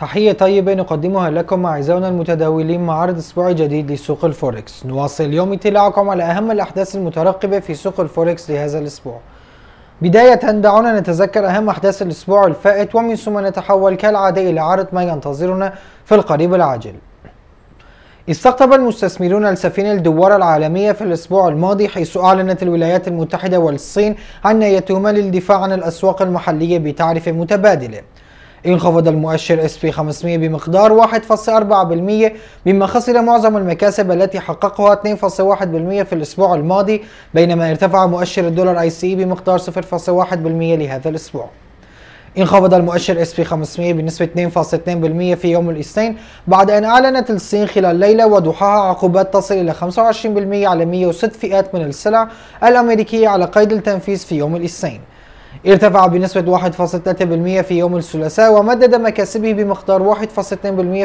تحية طيبة نقدمها لكم أعزائنا المتداولين مع عرض أسبوعي جديد لسوق الفوركس نواصل اليوم اطلاعكم على أهم الأحداث المترقبة في سوق الفوركس لهذا الأسبوع بداية دعونا نتذكر أهم أحداث الأسبوع الفائت ومن ثم نتحول كالعادة إلى عرض ما ينتظرنا في القريب العاجل استقطب المستثمرون السفينة الدوارة العالمية في الأسبوع الماضي حيث أعلنت الولايات المتحدة والصين عن نيتهما للدفاع عن الأسواق المحلية بتعرفة متبادلة انخفض المؤشر اس بي 500 بمقدار 1.4% مما خسر معظم المكاسب التي حققها 2.1% في الأسبوع الماضي بينما ارتفع مؤشر الدولار اي سي e بمقدار 0.1% لهذا الأسبوع انخفض المؤشر اس بي 500 بنسبة 2.2% في يوم الاثنين بعد أن أعلنت الصين خلال ليلة وضحاها عقوبات تصل إلى 25% على 106 فئات من السلع الأمريكية على قيد التنفيذ في يوم الاثنين ارتفع بنسبة 1.3% في يوم الثلاثاء ومدد مكاسبه بمقدار 1.2%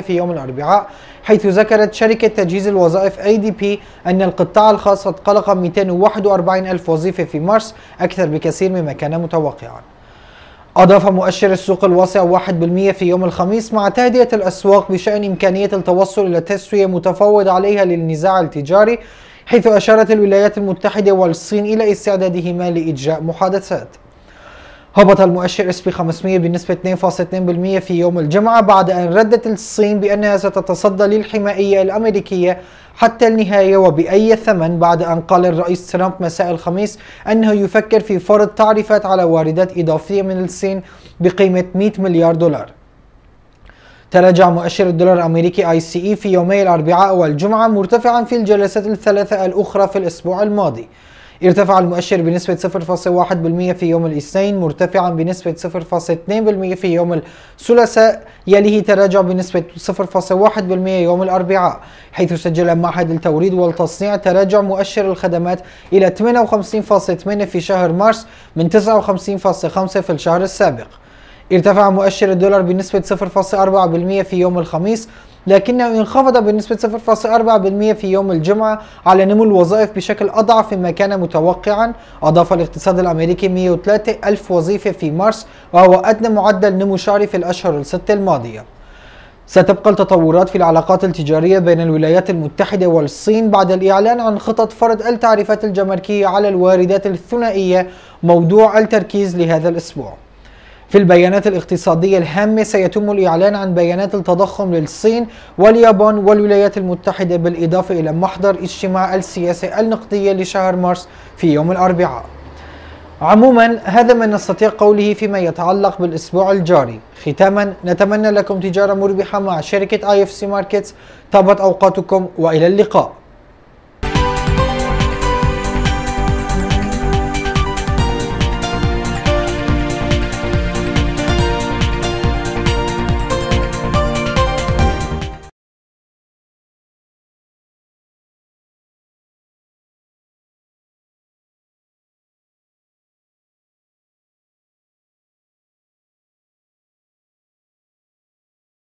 في يوم الأربعاء حيث ذكرت شركة تجهيز الوظائف اي دي بي أن القطاع الخاص قلق 241 ألف وظيفة في مارس أكثر بكثير مما كان متوقعا أضاف مؤشر السوق الواسع 1% في يوم الخميس مع تهدئة الأسواق بشأن إمكانية التوصل إلى تسوية متفاوض عليها للنزاع التجاري حيث أشارت الولايات المتحدة والصين إلى استعدادهما لإجراء محادثات هبط المؤشر اس بي 500 بنسبة 2.2% في يوم الجمعة بعد أن ردت الصين بأنها ستتصدى للحمائية الأمريكية حتى النهاية وبأي ثمن بعد أن قال الرئيس ترامب مساء الخميس أنه يفكر في فرض تعريفات على واردات إضافية من الصين بقيمة 100 مليار دولار تراجع مؤشر الدولار الامريكي اي سي اي في يومي الاربعاء والجمعه مرتفعا في الجلسات الثلاثه الاخرى في الاسبوع الماضي ارتفع المؤشر بنسبة 0.1% في يوم الاثنين مرتفعا بنسبة 0.2% في يوم الثلاثاء يليه تراجع بنسبة 0.1% يوم الأربعاء حيث سجل معهد التوريد والتصنيع تراجع مؤشر الخدمات إلى 58.8 في شهر مارس من 59.5 في الشهر السابق ارتفع مؤشر الدولار بنسبة 0.4% في يوم الخميس لكنه انخفض بنسبة 0.4% في يوم الجمعة على نمو الوظائف بشكل أضعف مما كان متوقعا أضاف الاقتصاد الأمريكي 103 ألف وظيفة في مارس وهو أدنى معدل نمو شهري في الأشهر الست الماضية ستبقى التطورات في العلاقات التجارية بين الولايات المتحدة والصين بعد الإعلان عن خطط فرض التعريفات الجمركية على الواردات الثنائية موضوع التركيز لهذا الأسبوع في البيانات الاقتصادية الهامة سيتم الإعلان عن بيانات التضخم للصين واليابان والولايات المتحدة بالإضافة إلى محضر اجتماع السياسة النقدية لشهر مارس في يوم الأربعاء عموما هذا ما نستطيع قوله فيما يتعلق بالاسبوع الجاري ختاما نتمنى لكم تجارة مربحة مع شركة اي اف سي ماركتس طابت اوقاتكم والى اللقاء